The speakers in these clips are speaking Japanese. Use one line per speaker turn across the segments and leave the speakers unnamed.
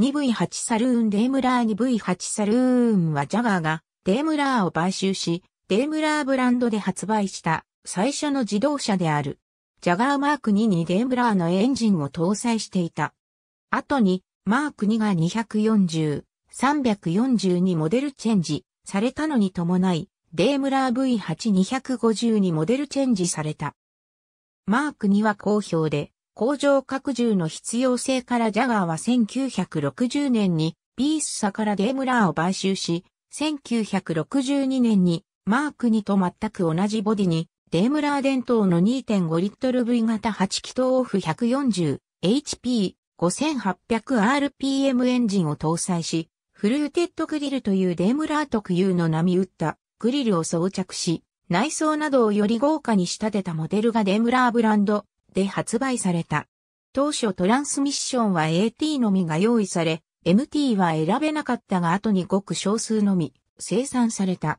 2V8 サルーンデームラー 2V8 サルーンはジャガーがデームラーを買収し、デームラーブランドで発売した最初の自動車である。ジャガーマーク2にデームラーのエンジンを搭載していた。後にマーク2が240、340にモデルチェンジされたのに伴い、デームラー V8250 にモデルチェンジされた。マーク2は好評で、工場拡充の必要性からジャガーは1960年にビースサからデームラーを買収し、1962年にマーク2と全く同じボディにデームラー伝統の2.5リットル V 型8気筒オフ 140HP 5800rpm エンジンを搭載し、フルーテッドグリルというデームラー特有の波打ったグリルを装着し、内装などをより豪華に仕立てたモデルがデームラーブランドで発売された。当初トランスミッションは AT のみが用意され、MT は選べなかったが後にごく少数のみ生産された。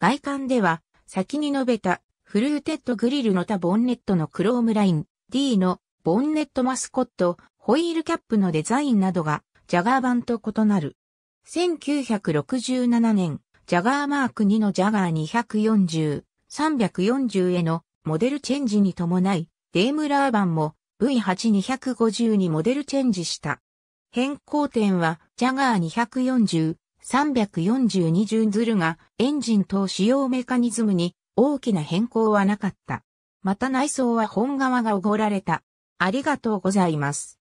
外観では先に述べたフルーテッドグリルの他ボンネットのクロームライン D のボンネットマスコット、ホイールキャップのデザインなどがジャガー版と異なる。1967年、ジャガーマーク2のジャガー240、340へのモデルチェンジに伴い、デームラーバンも V8250 にモデルチェンジした。変更点は、ジャガー240、342ジュンズルがエンジン等使用メカニズムに大きな変更はなかった。また内装は本側がおごられた。ありがとうございます。